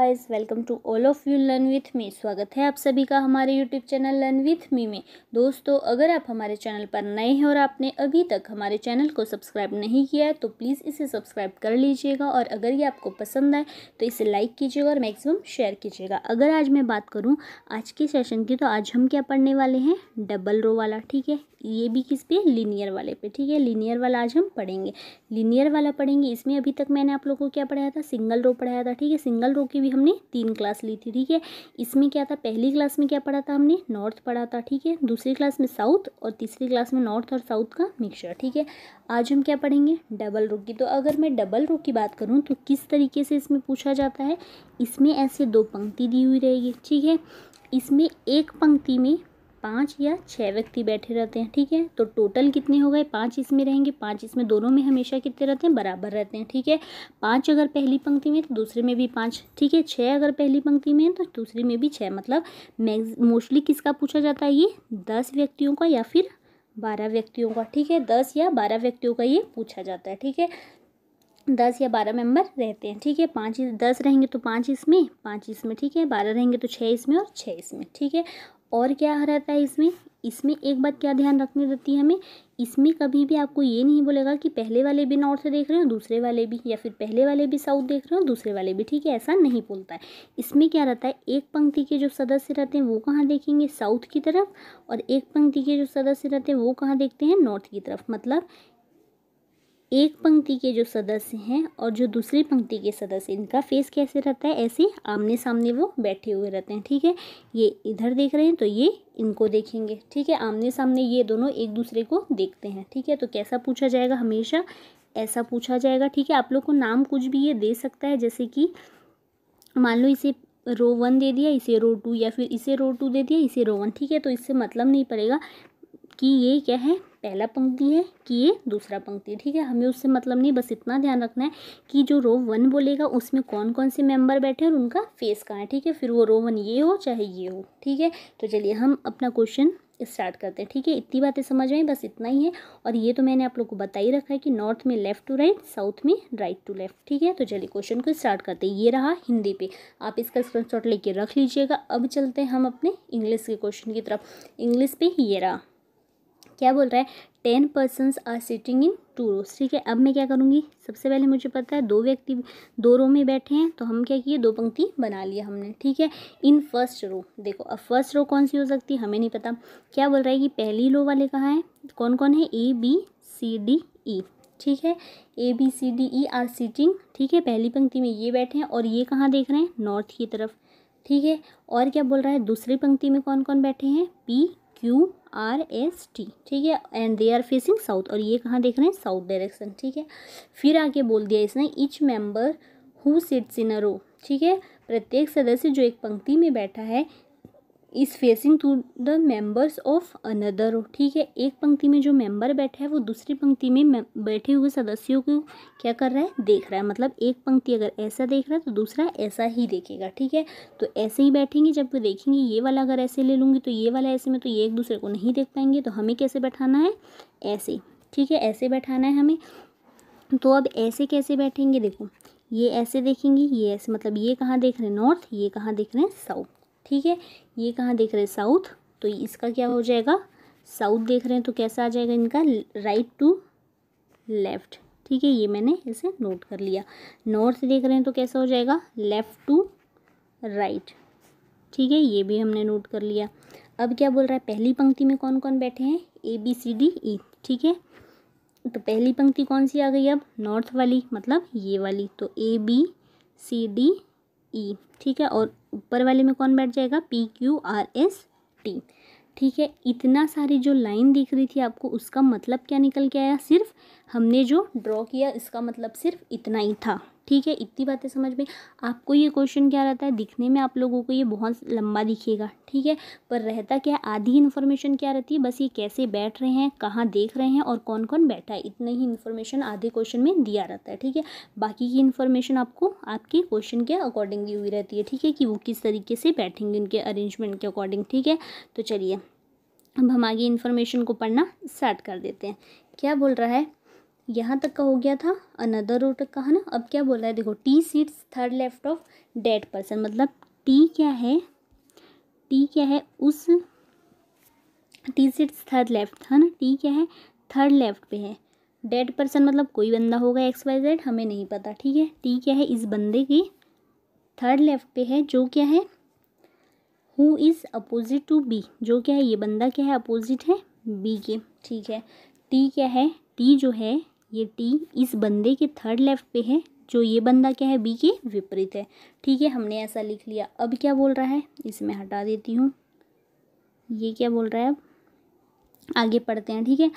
guys welcome to all of you learn with me स्वागत है आप सभी का हमारे YouTube channel learn with me में दोस्तों अगर आप हमारे चैनल पर नए हैं और आपने अभी तक हमारे चैनल को सब्सक्राइब नहीं किया है तो प्लीज़ इसे सब्सक्राइब कर लीजिएगा और अगर ये आपको पसंद आए तो इसे लाइक कीजिएगा और मैक्सिमम शेयर कीजिएगा अगर आज मैं बात करूँ आज के सेशन की तो आज हम क्या पढ़ने वाले हैं डबल रो वाला ठीक है ये भी किस पे लीनियर वाले पे ठीक है लीनियर वाला आज हम पढ़ेंगे लीनियर वाला पढ़ेंगे इसमें अभी तक मैंने आप लोगों को क्या पढ़ाया था सिंगल रो पढ़ाया था ठीक है सिंगल रो की भी हमने तीन क्लास ली थी ठीक है इसमें क्या था पहली क्लास में क्या पढ़ा था हमने नॉर्थ पढ़ा था ठीक है दूसरी क्लास में साउथ और तीसरी क्लास में नॉर्थ और साउथ का मिक्सचर ठीक है आज हम क्या पढ़ेंगे डबल रो की तो अगर मैं डबल रो की बात करूँ तो किस तरीके से इसमें पूछा जाता है इसमें ऐसे दो पंक्ति दी हुई रहेगी ठीक है इसमें एक पंक्ति में पाँच या छः व्यक्ति बैठे रहते हैं ठीक है तो टोटल कितने हो गए पाँच इसमें रहेंगे पाँच इसमें दोनों में हमेशा कितने रहते हैं बराबर रहते हैं ठीक है पाँच अगर पहली पंक्ति में तो दूसरे में भी पाँच ठीक है छः अगर पहली पंक्ति में है तो दूसरे में भी छः मतलब मैग्ज मोस्टली किसका पूछा जाता है ये दस व्यक्तियों का या फिर बारह व्यक्तियों का ठीक है दस या बारह व्यक्तियों का ये पूछा जाता है ठीक है दस या बारह मेंबर रहते हैं ठीक है पाँच दस रहेंगे तो पाँच इसमें पाँच इसमें ठीक है बारह रहेंगे तो छः इसमें और छः इसमें ठीक है और क्या रहता है इसमें इसमें एक बात क्या ध्यान रखने देती है हमें इसमें कभी भी आपको ये नहीं बोलेगा कि पहले वाले भी नॉर्थ देख रहे हो दूसरे वाले भी या फिर पहले वाले भी साउथ देख रहे हो दूसरे वाले भी ठीक है ऐसा नहीं बोलता है इसमें क्या रहता है एक पंक्ति के जो सदस्य रहते हैं वो कहाँ देखेंगे साउथ की तरफ और एक पंक्ति के जो सदस्य रहते हैं वो कहाँ देखते हैं नॉर्थ की तरफ मतलब एक पंक्ति के जो सदस्य हैं और जो दूसरी पंक्ति के सदस्य इनका फेस कैसे रहता है ऐसे आमने सामने वो बैठे हुए रहते हैं ठीक है ये इधर देख रहे हैं तो ये इनको देखेंगे ठीक है आमने सामने ये दोनों एक दूसरे को देखते हैं ठीक है तो कैसा पूछा जाएगा हमेशा ऐसा पूछा जाएगा ठीक है आप लोग को नाम कुछ भी ये दे सकता है जैसे कि मान लो इसे रो वन दे दिया इसे रो टू या फिर इसे रो टू दे दिया इसे रो वन ठीक है तो इससे मतलब नहीं पड़ेगा कि ये क्या है पहला पंक्ति है कि ये दूसरा पंक्ति ठीक है हमें उससे मतलब नहीं बस इतना ध्यान रखना है कि जो रो वन बोलेगा उसमें कौन कौन से मेंबर बैठे और उनका फेस कहाँ है ठीक है फिर वो रो वन ये हो चाहे ये हो ठीक है तो चलिए हम अपना क्वेश्चन स्टार्ट करते हैं ठीक है इतनी बातें समझ में बस इतना ही है और ये तो मैंने आप लोग को बता ही रखा है कि नॉर्थ में लेफ़्ट टू राइट साउथ में राइट टू लेफ़्ट ठीक है तो चलिए क्वेश्चन को स्टार्ट करते हैं ये रहा हिंदी पे आप इसका स्क्रीनशॉट लेके रख लीजिएगा अब चलते हैं हम अपने इंग्लिश के क्वेश्चन की तरफ इंग्लिश पे ये रहा क्या बोल रहा है ten persons are sitting in two rows ठीक है अब मैं क्या करूँगी सबसे पहले मुझे पता है दो व्यक्ति दो रो में बैठे हैं तो हम क्या किए दो पंक्ति बना लिया हमने ठीक है इन फर्स्ट रो देखो अब फर्स्ट रो कौन सी हो सकती है हमें नहीं पता क्या बोल रहा है कि पहली रो वाले कहाँ हैं कौन कौन है A B C D E ठीक है A B C D E are sitting ठीक है पहली पंक्ति में ये बैठे हैं और ये कहाँ देख रहे हैं नॉर्थ की तरफ ठीक है और क्या बोल रहा है दूसरी पंक्ति में कौन कौन बैठे हैं P Q R S T ठीक है and they are facing south और ये कहाँ देख रहे हैं साउथ डायरेक्शन ठीक है फिर आके बोल दिया इसने each member who sits in a row ठीक है प्रत्येक सदस्य जो एक पंक्ति में बैठा है is facing to the members of another ठीक है एक पंक्ति में जो मेंबर बैठा है वो दूसरी पंक्ति में बैठे हुए सदस्यों को क्या कर रहा है देख रहा है मतलब एक पंक्ति अगर ऐसा देख रहा है तो दूसरा ऐसा ही देखेगा ठीक है तो ऐसे ही बैठेंगे जब वो देखेंगे ये वाला अगर ऐसे ले लूँगी तो ये वाला ऐसे में तो ये एक दूसरे को नहीं देख पाएंगे तो हमें कैसे बैठाना है ऐसे ठीक है ऐसे बैठाना है हमें तो अब ऐसे कैसे बैठेंगे देखो ये ऐसे देखेंगे ये ऐसे मतलब ये कहाँ देख रहे हैं नॉर्थ ये कहाँ देख रहे हैं साउथ ठीक है ये कहाँ देख रहे हैं साउथ तो इसका क्या हो जाएगा साउथ देख रहे हैं तो कैसा आ जाएगा इनका राइट टू लेफ़्ट ठीक है ये मैंने इसे नोट कर लिया नॉर्थ देख रहे हैं तो कैसा हो जाएगा लेफ़्ट टू राइट ठीक है ये भी हमने नोट कर लिया अब क्या बोल रहा है पहली पंक्ति में कौन कौन बैठे हैं ए बी सी डी ई ठीक है तो पहली पंक्ति कौन सी आ गई अब नॉर्थ वाली मतलब ये वाली तो ए बी सी डी ई ठीक है और ऊपर वाले में कौन बैठ जाएगा P Q R S T ठीक है इतना सारी जो लाइन दिख रही थी आपको उसका मतलब क्या निकल के आया सिर्फ हमने जो ड्रॉ किया इसका मतलब सिर्फ इतना ही था ठीक है इतनी बातें समझ में आपको ये क्वेश्चन क्या रहता है दिखने में आप लोगों को ये बहुत लंबा दिखेगा ठीक है पर रहता क्या है आधी इन्फॉर्मेशन क्या रहती है बस ये कैसे बैठ रहे हैं कहाँ देख रहे हैं और कौन कौन बैठा है इतना ही इन्फॉर्मेशन आधे क्वेश्चन में दिया रहता है ठीक है बाकी की इन्फॉर्मेशन आपको आपके क्वेश्चन के अकॉर्डिंगली हुई रहती है ठीक है कि वो किस तरीके से बैठेंगे उनके अरेंजमेंट के अकॉर्डिंग ठीक है तो चलिए अब हम आगे इन्फॉर्मेशन को पढ़ना स्टार्ट कर देते हैं क्या बोल रहा है यहाँ तक का हो गया था अनदर रो तक का है ना अब क्या बोला है देखो T seats third left of that person मतलब टी क्या है टी क्या है उस टी सीट्स थर्ड लेफ्ट है ना टी क्या है थर्ड लेफ्ट पे है डेड पर्सन मतलब कोई बंदा होगा एक्स वाई जेड हमें नहीं पता ठीक है टी क्या है इस बंदे की थर्ड लेफ्ट पे है जो क्या है who is opposite to B जो क्या है ये बंदा क्या है अपोजिट है बी के ठीक है टी क्या है टी जो है ये टी इस बंदे के थर्ड लेफ्ट पे है जो ये बंदा क्या है बी के विपरीत है ठीक है हमने ऐसा लिख लिया अब क्या बोल रहा है इसमें हटा देती हूँ ये क्या बोल रहा है अब आगे पढ़ते हैं ठीक है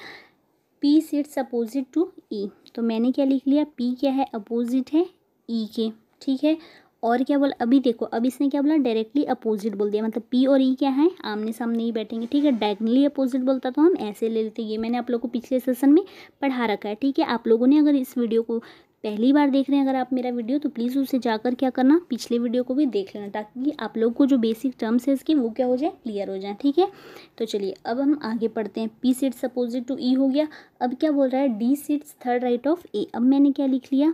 P sits opposite to E तो मैंने क्या लिख लिया पी क्या है अपोजिट है ई e के ठीक है और क्या बोला अभी देखो अब इसने क्या बोला डायरेक्टली अपोजिट बोल दिया मतलब पी और ई e क्या है आमने सामने ही बैठेंगे ठीक है डायरेक्टली अपोजिट बोलता तो हम ऐसे ले लेते ये मैंने आप लोग को पिछले सेशन में पढ़ा रखा है ठीक है आप लोगों ने अगर इस वीडियो को पहली बार देख रहे हैं अगर आप मेरा वीडियो तो प्लीज़ उसे जाकर क्या करना पिछले वीडियो को भी देख लेना ताकि आप लोग को जो बेसिक टर्म्स है इसके वो क्या हो जाए क्लियर हो जाए ठीक है तो चलिए अब हम आगे पढ़ते हैं P seats opposite to E हो गया अब क्या बोल रहा है D seats third right of A अब मैंने क्या लिख लिया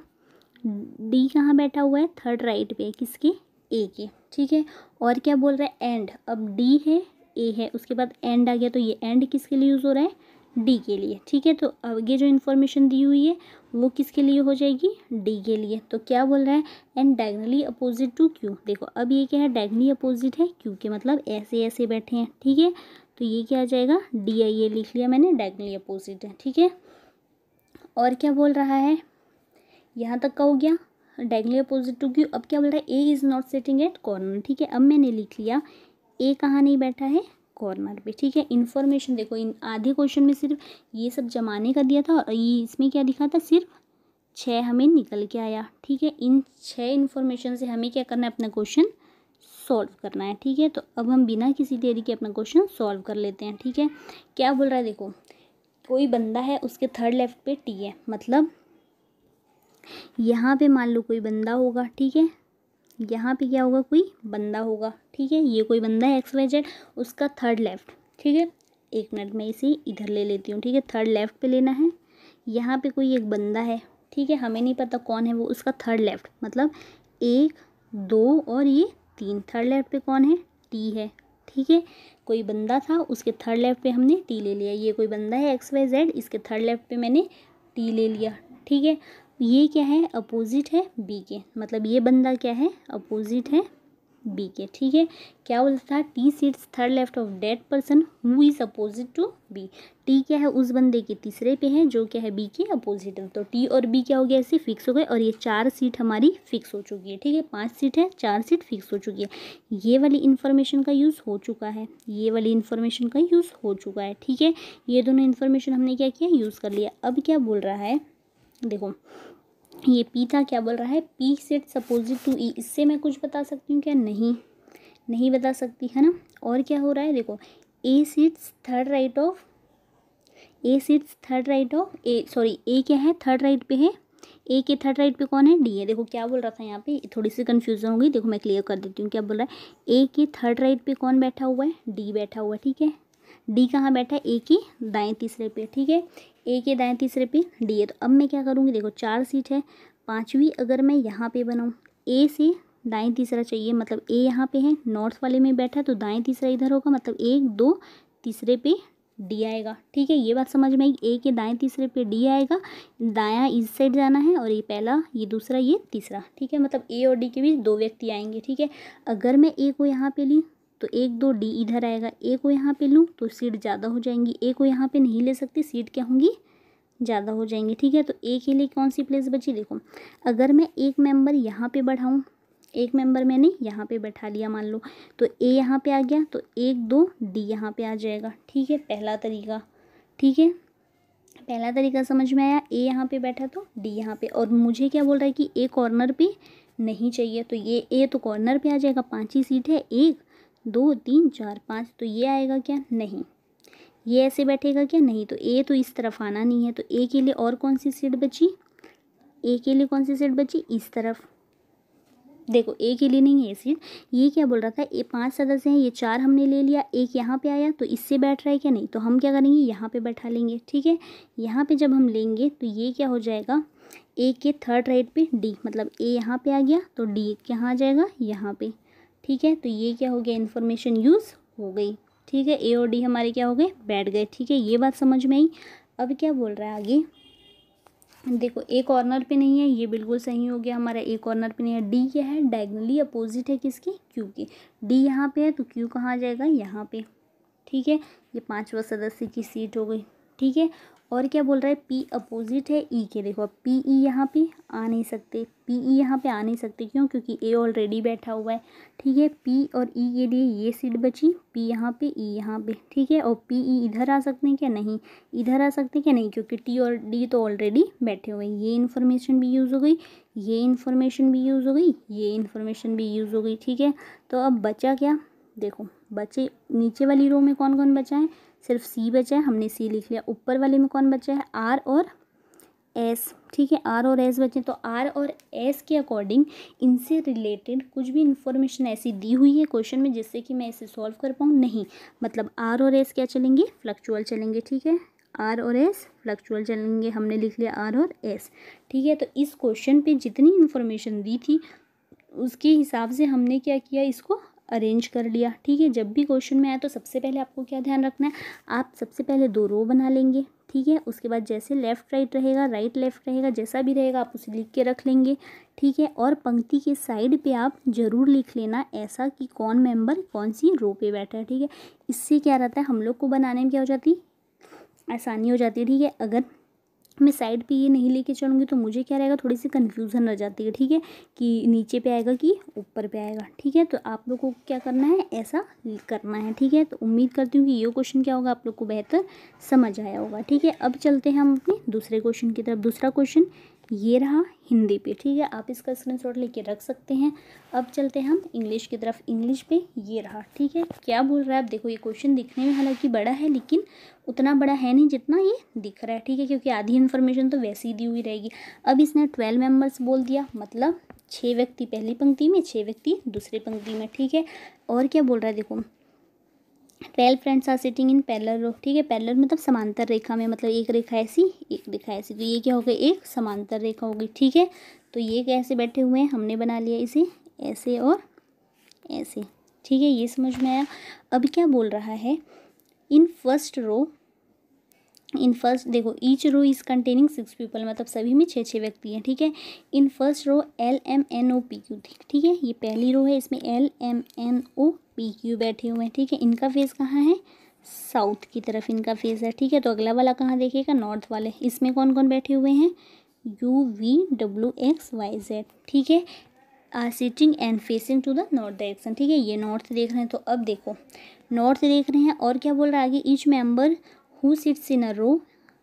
डी कहाँ बैठा हुआ है थर्ड राइट पे किसके ए के ठीक है और क्या बोल रहा है एंड अब डी है ए है उसके बाद एंड आ गया तो ये एंड किसके लिए यूज़ हो रहा है डी के लिए ठीक है तो अब ये जो इन्फॉर्मेशन दी हुई है वो किसके लिए हो जाएगी डी के लिए तो क्या बोल रहा है and diagonally opposite to Q देखो अब ये क्या है डायगनली अपोजिट है क्यू के मतलब ऐसे ऐसे बैठे हैं ठीक है तो ये क्या आ जाएगा डी आई ये लिख लिया मैंने डायगनली अपोजिट है ठीक है और क्या बोल रहा है यहाँ तक का हो गया डायगनली अपोजिट टू क्यू अब क्या बोल रहा है A is not setting at corner ठीक है अब मैंने लिख लिया ए कहाँ नहीं बैठा है कॉर्नर पे ठीक है इन्फॉर्मेशन देखो इन आधे क्वेश्चन में सिर्फ ये सब जमाने का दिया था और ये इसमें क्या दिखा था सिर्फ छः हमें निकल के आया ठीक है इन छः इन्फॉर्मेशन से हमें क्या करना है अपना क्वेश्चन सॉल्व करना है ठीक है तो अब हम बिना किसी देरी के अपना क्वेश्चन सॉल्व कर लेते हैं ठीक है क्या बोल रहा है देखो कोई बंदा है उसके थर्ड लेफ्ट पे टी है मतलब यहाँ पे मान लो कोई बंदा होगा ठीक है यहाँ पे क्या होगा कोई बंदा होगा ठीक है ये कोई बंदा है एक्स वाई जेड उसका थर्ड लेफ़्ट ठीक है एक मिनट में इसे इधर ले लेती हूँ ठीक है थर्ड लेफ़्ट पे लेना है यहाँ पे कोई एक बंदा है ठीक है हमें नहीं पता कौन है वो उसका थर्ड लेफ़्ट मतलब एक दो और ये तीन थर्ड लेफ़्ट पे कौन है टी है ठीक है कोई बंदा था उसके थर्ड लेफ़्ट पे हमने टी ले लिया ये कोई बंदा है एक्स वाई जेड इसके थर्ड लेफ़्ट पे मैंने टी ले लिया ठीक है ये क्या है अपोजिट है बी के मतलब ये बंदा क्या है अपोजिट है बी के ठीक है क्या बोलता था T seats third left of that person who is opposite to B T क्या है उस बंदे के तीसरे पे है जो क्या है बी के अपोजिट है तो टी और बी क्या हो गया ऐसे फिक्स हो गए और ये चार सीट हमारी फिक्स हो चुकी है ठीक है पांच सीट है चार सीट फिक्स हो चुकी है ये वाली इन्फॉर्मेशन का यूज़ हो चुका है ये वाली इन्फॉर्मेशन का यूज़ हो चुका है ठीक है ये दोनों इन्फॉर्मेशन हमने क्या किया यूज़ कर लिया अब क्या बोल रहा है देखो ये पी था क्या बोल रहा है P set opposite to E इससे मैं कुछ बता सकती हूँ क्या नहीं नहीं बता सकती है ना और क्या हो रहा है देखो A seats third right of A seats third right of A sorry A क्या है थर्ड राइट पे है ए के थर्ड राइट पे कौन है डी है देखो क्या बोल रहा था यहाँ पे थोड़ी सी कन्फ्यूजन हो गई देखो मैं क्लियर कर देती हूँ क्या बोल रहा है ए के थर्ड राइट पे कौन बैठा हुआ है डी बैठा हुआ है ठीक है डी कहाँ बैठा है ए के दाएँ तीसरे पे ठीक है ए के दाएँ तीसरे पे डी है तो अब मैं क्या करूँगी देखो चार सीट है पाँचवीं अगर मैं यहाँ पे बनाऊँ ए से दाएँ तीसरा चाहिए मतलब ए यहाँ पे है नॉर्थ वाले में बैठा है तो दाएँ तीसरा इधर होगा मतलब एक दो तीसरे पे डी आएगा ठीक है ये बात समझ में आई ए के दाएं तीसरे पे डी आएगा दाया इस साइड जाना है और ये पहला ये दूसरा ये तीसरा ठीक है मतलब ए और डी के बीच दो व्यक्ति आएंगे ठीक है अगर मैं ए को यहाँ पे ली तो एक दो डी इधर आएगा ए को यहाँ पे लूँ तो सीट ज़्यादा हो जाएंगी ए को यहाँ पे नहीं ले सकती सीट क्या होंगी ज़्यादा हो जाएंगी ठीक है तो ए के लिए कौन सी प्लेस बची देखो अगर मैं एक मेंबर यहाँ पे बढ़ाऊँ एक मेंबर मैंने यहाँ पे बैठा लिया मान लो तो ए यहाँ पे आ गया तो एक दो डी यहाँ पे आ जाएगा ठीक है पहला तरीका ठीक है पहला तरीका समझ में आया ए यहाँ पे बैठा तो डी यहाँ पे और मुझे क्या बोल रहा है कि ए कॉर्नर पे नहीं चाहिए तो ये ए तो कॉर्नर पे आ जाएगा पाँच ही सीट है एक दो तीन चार पाँच तो ये आएगा क्या नहीं ये ऐसे बैठेगा क्या नहीं तो ए तो इस तरफ आना नहीं है तो ए के लिए और कौन सी सीट बची ए के लिए कौन सी सीट बची इस तरफ देखो ए के लिए नहीं है ए सीट ये क्या बोल रहा था ए पांच सदस्य हैं ये चार हमने ले लिया एक यहाँ पे आया तो इससे बैठ रहा है क्या नहीं तो हम क्या करेंगे यहाँ पे बैठा लेंगे ठीक है यहाँ पे जब हम लेंगे तो ये क्या हो जाएगा ए के थर्ड राइट पे डी मतलब ए यहाँ पे आ गया तो डी कहाँ आ जाएगा यहाँ पर ठीक है तो ये क्या हो गया इन्फॉर्मेशन यूज़ हो गई ठीक है ए और डी हमारे क्या हो गए बैठ गए ठीक है ये बात समझ में आई अब क्या बोल रहा है आगे देखो ए कॉर्नर पे नहीं है ये बिल्कुल सही हो गया हमारा ए कॉर्नर पे नहीं है डी क्या है डायगनली अपोजिट है किसकी क्यू की डी यहाँ पे है तो क्यू कहाँ जाएगा यहाँ पे ठीक है ये पाँचवा सदस्य की सीट हो गई ठीक है और क्या बोल रहा है पी अपोजिट है ई e के देखो पी ई e यहाँ पे आ नहीं सकते पी ई e यहाँ पे आ नहीं सकते क्यों क्योंकि ए ऑलरेडी बैठा हुआ है ठीक है पी और ई e के लिए ये सीट बची पी यहाँ पे ई e यहाँ पे ठीक है और पी ई e इधर आ सकते हैं क्या नहीं इधर आ सकते हैं क्या नहीं क्योंकि टी और डी तो ऑलरेडी बैठे हुए हैं ये इन्फॉर्मेशन भी यूज़ हो गई ये इन्फॉर्मेशन भी यूज़ हो गई ये इन्फॉर्मेशन भी यूज़ हो गई ठीक है तो अब बचा क्या देखो बचे नीचे वाली रो में कौन कौन बचा है सिर्फ सी बचा है हमने सी लिख लिया ऊपर वाले में कौन बचा है आर और एस ठीक है आर और एस बचे तो आर और एस के अकॉर्डिंग इनसे रिलेटेड कुछ भी इन्फॉर्मेशन ऐसी दी हुई है क्वेश्चन में जिससे कि मैं इसे सॉल्व कर पाऊँ नहीं मतलब आर और एस क्या चलेंगे फ्लक्चुअल चलेंगे ठीक है आर और एस फ्लक्चुअल चलेंगे हमने लिख लिया आर और एस ठीक है तो इस क्वेश्चन पे जितनी इन्फॉर्मेशन दी थी उसके हिसाब से हमने क्या किया इसको अरेंज कर लिया ठीक है जब भी क्वेश्चन में आया तो सबसे पहले आपको क्या ध्यान रखना है आप सबसे पहले दो रो बना लेंगे ठीक है उसके बाद जैसे लेफ़्ट राइट रहेगा राइट लेफ़्ट रहेगा जैसा भी रहेगा आप उसे लिख के रख लेंगे ठीक है और पंक्ति के साइड पे आप ज़रूर लिख लेना ऐसा कि कौन मेंबर कौन सी रो पे बैठा है ठीक है इससे क्या रहता है हम लोग को बनाने में क्या हो जाती आसानी हो जाती है ठीक है अगर मैं साइड पे ये नहीं लेके चलूँगी तो मुझे क्या रहेगा थोड़ी सी कन्फ्यूज़न रह जाती है ठीक है कि नीचे पे आएगा कि ऊपर पे आएगा ठीक है तो आप लोग को क्या करना है ऐसा करना है ठीक है तो उम्मीद करती हूँ कि ये क्वेश्चन क्या होगा आप लोग को बेहतर समझ आया होगा ठीक है अब चलते हैं हम अपने दूसरे क्वेश्चन की तरफ दूसरा क्वेश्चन ये रहा हिंदी पे ठीक है आप इसका स्क्रीनशॉट लेके रख सकते हैं अब चलते हैं हम इंग्लिश की तरफ इंग्लिश पे ये रहा ठीक है क्या बोल रहा है आप देखो ये क्वेश्चन दिखने में हालांकि बड़ा है लेकिन उतना बड़ा है नहीं जितना ये दिख रहा है ठीक है क्योंकि आधी इन्फॉर्मेशन तो वैसे ही दी हुई रहेगी अब इसने ट्वेल्व मेम्बर्स बोल दिया मतलब छः व्यक्ति पहली पंक्ति में छः व्यक्ति दूसरी पंक्ति में ठीक है और क्या बोल रहा है देखो twelve friends are sitting in parallel row ठीक है पैरलर मतलब समांतर रेखा में मतलब एक रेखा ऐसी एक रेखा ऐसी तो ये क्या हो एक समांतर रेखा होगी ठीक है तो ये कैसे बैठे हुए हैं हमने बना लिया इसे ऐसे और ऐसे ठीक है ये समझ में आया अब क्या बोल रहा है in first row in first देखो each row is containing six people मतलब सभी में छः छः व्यक्ति हैं ठीक है in first row L M N O P Q ठीक है ये पहली रो है इसमें L M N O P Q बैठे हुए हैं ठीक है इनका फेस कहाँ है साउथ की तरफ इनका फेस है ठीक है तो अगला वाला कहाँ देखिएगा नॉर्थ वाले इसमें कौन कौन बैठे हुए हैं U V W X Y Z ठीक है are sitting and facing to the north direction ठीक है ये नॉर्थ देख रहे हैं तो अब देखो नॉर्थ देख रहे हैं और क्या बोल रहा है आगे each member who sits in a row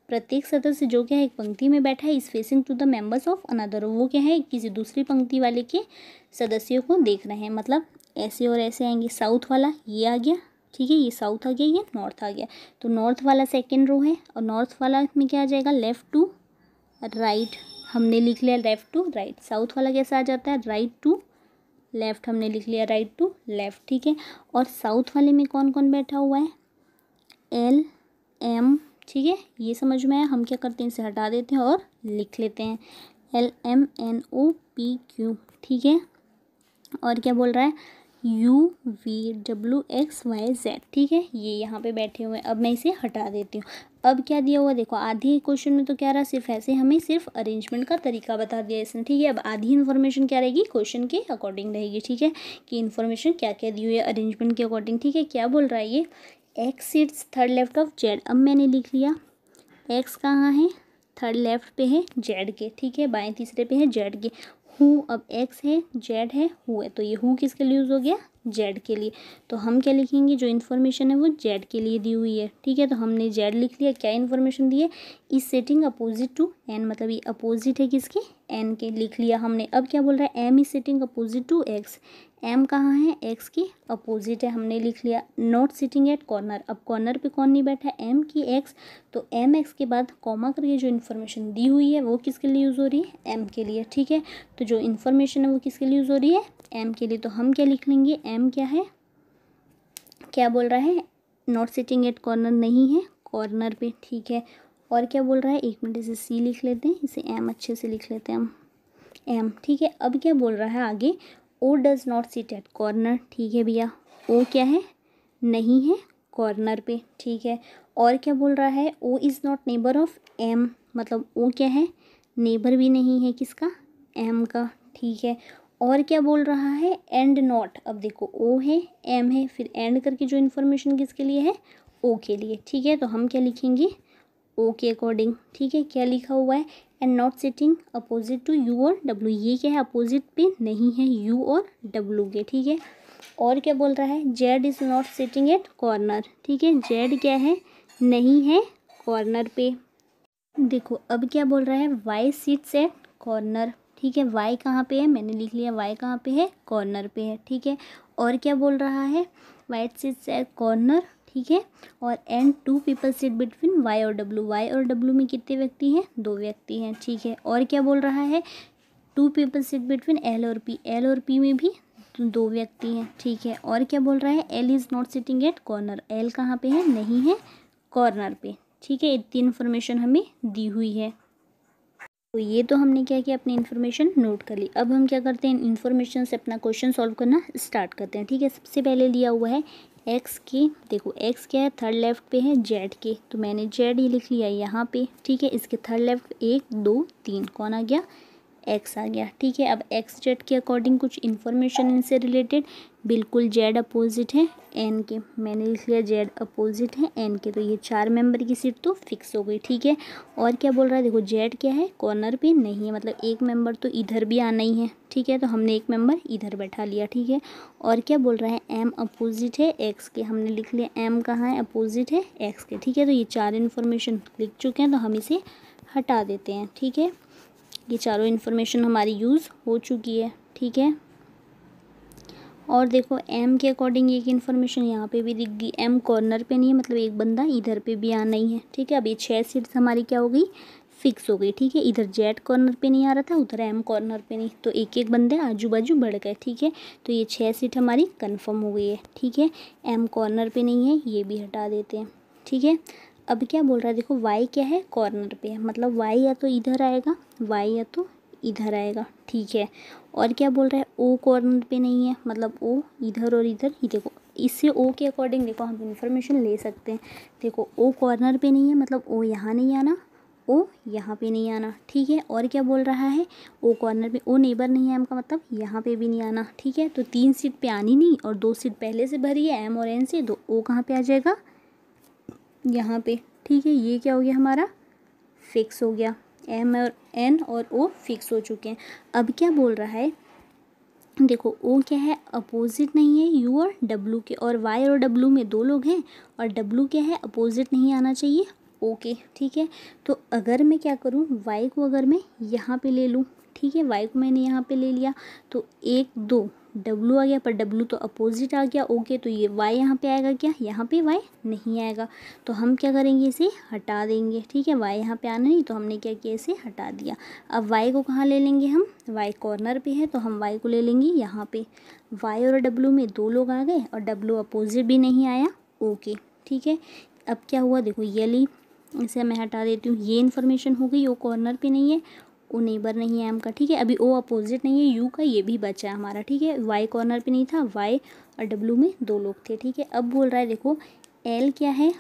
प्रत्येक सदस्य जो क्या है एक पंक्ति में बैठा है is facing to the members of another वो क्या है किसी दूसरी पंक्ति वाले के सदस्यों को देख रहे हैं मतलब ऐसे और ऐसे आएंगे साउथ वाला ये आ गया ठीक है ये साउथ आ गया ये नॉर्थ आ गया तो नॉर्थ वाला सेकेंड रो है और नॉर्थ वाला में क्या आ जाएगा लेफ़्ट टू राइट हमने लिख लिया लेफ़्ट टू राइट साउथ वाला कैसा आ जाता है राइट टू लेफ़्ट हमने लिख लिया राइट टू लेफ़्ट ठीक है और साउथ वाले में कौन कौन बैठा हुआ है एल एम ठीक है ये समझ में आया हम क्या करते हैं इसे हटा देते हैं और लिख लेते हैं L M N O P Q ठीक है और क्या बोल रहा है U V W X Y Z ठीक है ये यहाँ पे बैठे हुए हैं अब मैं इसे हटा देती हूँ अब क्या दिया हुआ देखो आधे क्वेश्चन में तो क्या रहा सिर्फ ऐसे हमें सिर्फ अरेंजमेंट का तरीका बता दिया इसने ठीक है अब आधी इन्फॉर्मेशन क्या रहेगी क्वेश्चन के अकॉर्डिंग रहेगी ठीक है कि इन्फॉर्मेशन क्या क्या दी हुई है अरेंजमेंट के अकॉर्डिंग ठीक है क्या बोल रहा है ये X seats third left of Z अब मैंने लिख लिया एक्स कहाँ है थर्ड लेफ्ट पे है जेड के ठीक है बाएं तीसरे पे है जेड के हु अब एक्स है जेड है हु है तो ये हु किसके लिए यूज़ हो गया जेड के लिए तो हम क्या लिखेंगे जो इन्फॉर्मेशन है वो जेड के लिए दी हुई है ठीक है तो हमने जेड लिख लिया क्या इन्फॉर्मेशन दी है इस सेटिंग अपोजिट टू एन मतलब ये अपोजिट है किसके एन के लिख लिया हमने अब क्या बोल रहा है M is sitting opposite to X M कहाँ है एक्स की अपोजिट है हमने लिख लिया नॉट सिटिंग एट कॉर्नर अब कॉर्नर पे कौन नहीं बैठा एम की एक्स तो एम एक्स के बाद कॉमा करके जो इन्फॉर्मेशन दी हुई है वो किसके लिए यूज़ हो रही है एम के लिए ठीक है तो जो इन्फॉर्मेशन है वो किसके लिए यूज़ हो रही है एम के लिए तो हम क्या लिख लेंगे एम क्या है क्या बोल रहा है नॉट सिटिंग एट कॉर्नर नहीं है कॉर्नर पे ठीक है और क्या बोल रहा है एक मिनट इसे सी लिख लेते हैं इसे एम अच्छे से लिख लेते हैं हम एम ठीक है अब क्या बोल रहा है आगे O does not sit at corner ठीक है भैया ओ क्या है नहीं है कॉर्नर पे ठीक है और क्या बोल रहा है O is not neighbour of M मतलब ओ क्या है नेबर भी नहीं है किसका एम का ठीक है और क्या बोल रहा है एंड नॉट अब देखो ओ है एम है फिर एंड करके जो इन्फॉर्मेशन किसके लिए है ओ के लिए ठीक है तो हम क्या लिखेंगे ओ के अकॉर्डिंग ठीक है क्या लिखा हुआ है and not sitting opposite to U और डब्ल्यू ये क्या है अपोजिट पे नहीं है यू और डब्ल्यू के ठीक है और क्या बोल रहा है Z is not sitting at corner ठीक है जेड क्या है नहीं है कॉर्नर पे देखो अब क्या बोल रहा है वाई सिट्स एट कॉर्नर ठीक है वाई कहाँ पे है मैंने लिख लिया वाई कहाँ पे है कॉर्नर पे है ठीक है और क्या बोल रहा है वाइट सिट्स एट कॉर्नर ठीक है और and two people sit between Y और डब्लू वाई और डब्लू में कितने व्यक्ति हैं दो व्यक्ति हैं ठीक है और क्या बोल रहा है two people sit between L और पी एल और पी में भी दो व्यक्ति हैं ठीक है और क्या बोल रहा है L is not sitting at corner L कहाँ पे है नहीं है कॉर्नर पे ठीक है इतनी इन्फॉर्मेशन हमें दी हुई है तो ये तो हमने क्या किया अपनी इन्फॉर्मेशन नोट कर ली अब हम क्या करते हैं इन्फॉर्मेशन से अपना क्वेश्चन सॉल्व करना स्टार्ट करते हैं ठीक है सबसे पहले लिया हुआ है एक्स की देखो एक्स क्या है थर्ड लेफ्ट पे है जेड के तो मैंने जेड ही लिख लिया यहाँ पे ठीक है इसके थर्ड लेफ्ट एक दो तीन कौन आ गया एक्स आ गया ठीक है अब एक्स जेड के अकॉर्डिंग कुछ इन्फॉर्मेशन इनसे रिलेटेड बिल्कुल जेड अपोजिट है एन के मैंने लिख लिया जेड अपोजिट है एन के तो ये चार मेंबर की सीट तो फिक्स हो गई ठीक है और क्या बोल रहा है देखो जेड क्या है कॉर्नर पे नहीं है मतलब एक मेंबर तो इधर भी आना ही है ठीक है तो हमने एक मेंबर इधर बैठा लिया ठीक है और क्या बोल रहा है एम अपोजिट है एक्स के हमने लिख लिया एम कहाँ है अपोजिट है एक्स के ठीक है तो ये चार इन्फॉर्मेशन लिख चुके हैं तो हम इसे हटा देते हैं ठीक है ये चारों इन्फॉर्मेशन हमारी यूज़ हो चुकी है ठीक है और देखो एम के अकॉर्डिंग एक इन्फॉर्मेशन यहाँ पे भी दिख गई एम कॉर्नर पे नहीं है मतलब एक बंदा इधर पे भी आना ही है ठीक है अब ये छः सीट्स हमारी क्या हो गई फिक्स हो गई ठीक है इधर जेड कॉर्नर पे नहीं आ रहा था उधर एम कॉर्नर पे नहीं तो एक एक बंदे आजू बाजू बढ़ गए ठीक है तो ये छः सीट हमारी कन्फर्म हो गई है ठीक है एम कॉर्नर पर नहीं है ये भी हटा देते हैं ठीक है अब क्या बोल रहा है देखो वाई क्या है कॉर्नर पे है मतलब वाई या तो इधर आएगा वाई या तो इधर आएगा ठीक है और क्या बोल रहा है ओ कॉर्नर पे नहीं है मतलब ओ इधर और इधर ही देखो इससे ओ के अकॉर्डिंग देखो हम इन्फॉर्मेशन ले सकते हैं देखो ओ कॉर्नर पे नहीं है मतलब ओ यहाँ नहीं आना ओ यहाँ पे नहीं आना ठीक है और क्या बोल रहा है ओ कॉर्नर पे ओ नेबर नहीं है एम का मतलब यहाँ पे भी नहीं आना ठीक है तो तीन सीट पे आनी नहीं और दो सीट पहले से भरी है एम और एन से तो ओ कहाँ पे आ जाएगा यहाँ पे ठीक है ये क्या हो गया हमारा फिक्स हो गया एम और एन और ओ फिक्स हो चुके हैं अब क्या बोल रहा है देखो ओ क्या है अपोजिट नहीं है यू और डब्लू के और वाई और डब्लू में दो लोग हैं और डब्लू क्या है अपोजिट नहीं आना चाहिए ओके के ठीक है तो अगर मैं क्या करूँ वाई को अगर मैं यहाँ पे ले लूँ ठीक है वाई को मैंने यहाँ पे ले लिया तो एक दो डब्लू आ गया पर डब्लू तो अपोजिट आ गया ओके तो ये वाई यहाँ पे आएगा क्या यहाँ पे वाई नहीं आएगा तो हम क्या करेंगे इसे हटा देंगे ठीक है वाई यहाँ पे आना नहीं तो हमने क्या किया इसे हटा दिया अब वाई को कहाँ ले लेंगे हम वाई कॉर्नर पे है तो हम वाई को ले लेंगे यहाँ पे वाई और डब्लू में दो लोग आ गए और डब्लू अपोजिट भी नहीं आया ओके ठीक है अब क्या हुआ देखो ये ली इसे मैं हटा देती हूँ ये इन्फॉर्मेशन हो गई वो कॉर्नर पे नहीं है ओ नेबर नहीं है एम का ठीक है अभी ओ अपोजिट नहीं है यू का ये भी बचा है हमारा ठीक है वाई कॉर्नर पे नहीं था वाई और डब्ल्यू में दो लोग थे ठीक है अब बोल रहा है देखो एल क्या है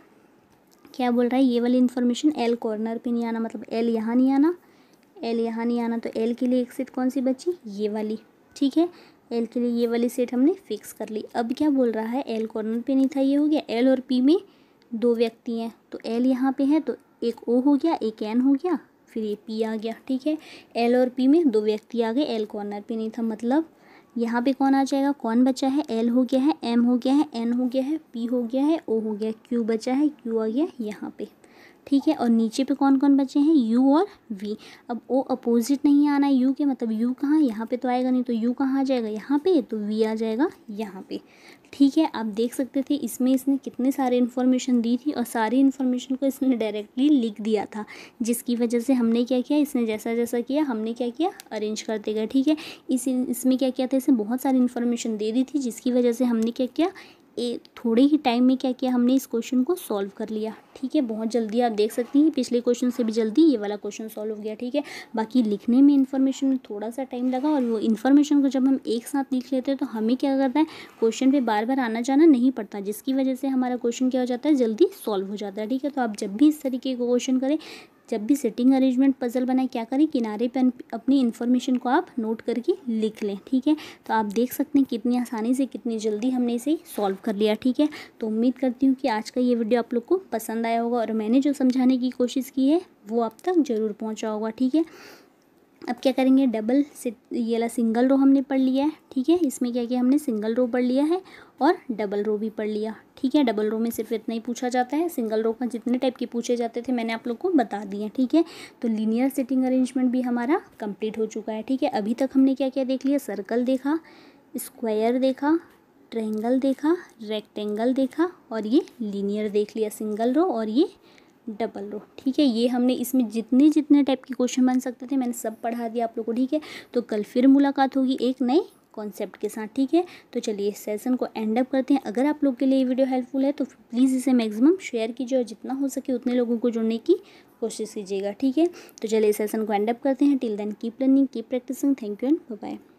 क्या बोल रहा है ये वाली इन्फॉर्मेशन एल कॉर्नर पे नहीं आना मतलब एल यहाँ नहीं आना एल यहाँ नहीं आना तो एल के लिए एक सीट कौन सी बची ये वाली ठीक है एल के लिए ये वाली सीट हमने फिक्स कर ली अब क्या बोल रहा है एल कॉर्नर पर नहीं था ये हो गया एल और पी में दो व्यक्ति हैं तो एल यहाँ पे है तो एक ओ हो गया एक एन हो गया फिर ये पी आ गया ठीक है एल और पी में दो व्यक्ति आ गए एल कॉर्नर पे नहीं था मतलब यहाँ पे कौन आ जाएगा कौन बचा है एल हो गया है एम हो गया है एन हो गया है पी हो गया है ओ हो गया क्यू बचा है क्यू आ गया यहाँ पे ठीक है और नीचे पे कौन कौन बचे हैं यू और वी अब ओ अपोजिट नहीं आना है यू के मतलब यू कहाँ यहाँ पे तो आएगा नहीं तो यू कहाँ आ जाएगा यहाँ पे तो वी आ जाएगा यहाँ पे ठीक है आप देख सकते थे इसमें इसने कितने सारे इन्फॉर्मेशन दी थी और सारी इन्फॉर्मेशन को इसने डायरेक्टली लिख दिया था जिसकी वजह से हमने क्या किया इसने जैसा जैसा किया हमने क्या किया अरेंज करते गए ठीक है इस इसमें क्या किया था इसने बहुत सारी इन्फॉर्मेशन दे दी थी जिसकी वजह से हमने क्या किया ए थोड़े ही टाइम में क्या किया हमने इस क्वेश्चन को सॉल्व कर लिया ठीक है बहुत जल्दी आप देख सकती हैं पिछले क्वेश्चन से भी जल्दी ये वाला क्वेश्चन सॉल्व हो गया ठीक है बाकी लिखने में इन्फॉर्मेशन में थोड़ा सा टाइम लगा और वो इन्फॉर्मेशन को जब हम एक साथ लिख लेते हैं तो हमें क्या करता है क्वेश्चन पर बार बार आना जाना नहीं पड़ता जिसकी वजह से हमारा क्वेश्चन क्या हो जाता है जल्दी सॉल्व हो जाता है ठीक है तो आप जब भी इस तरीके का क्वेश्चन करें जब भी सेटिंग अरेंजमेंट पजल बनाए क्या करें किनारे पर अपनी इन्फॉर्मेशन को आप नोट करके लिख लें ठीक है तो आप देख सकते हैं कितनी आसानी से कितनी जल्दी हमने इसे सॉल्व कर लिया ठीक है तो उम्मीद करती हूँ कि आज का ये वीडियो आप लोग को पसंद आया होगा और मैंने जो समझाने की कोशिश की है वो आप तक ज़रूर पहुँचा होगा ठीक है अब क्या करेंगे डबल से ये वाला सिंगल रो हमने पढ़ लिया है ठीक है इसमें क्या किया हमने सिंगल रो पढ़ लिया है और डबल रो भी पढ़ लिया ठीक है डबल रो में सिर्फ इतना ही पूछा जाता है सिंगल रो का जितने टाइप के पूछे जाते थे मैंने आप लोग को बता दिए ठीक है तो लीनियर सिटिंग अरेंजमेंट भी हमारा कंप्लीट हो चुका है ठीक है अभी तक हमने क्या क्या देख लिया सर्कल देखा स्क्वायर देखा ट्रेंगल देखा रेक्टेंगल देखा और ये लीनियर देख लिया सिंगल रो और ये डबल रो ठीक है ये हमने इसमें जितने जितने टाइप के क्वेश्चन बन सकते थे मैंने सब पढ़ा दिया आप लोग को ठीक है तो कल फिर मुलाकात होगी एक नए कॉन्सेप्ट के साथ ठीक है तो चलिए इस सेशन को एंड अप करते हैं अगर आप लोग के लिए ये वीडियो हेल्पफुल है तो प्लीज़ इसे मैक्सिमम शेयर कीजिए और जितना हो सके उतने लोगों को जुड़ने की कोशिश कीजिएगा ठीक है तो चलिए इस सेशन को एंड अप करते हैं till then keep learning keep practising thank you and bye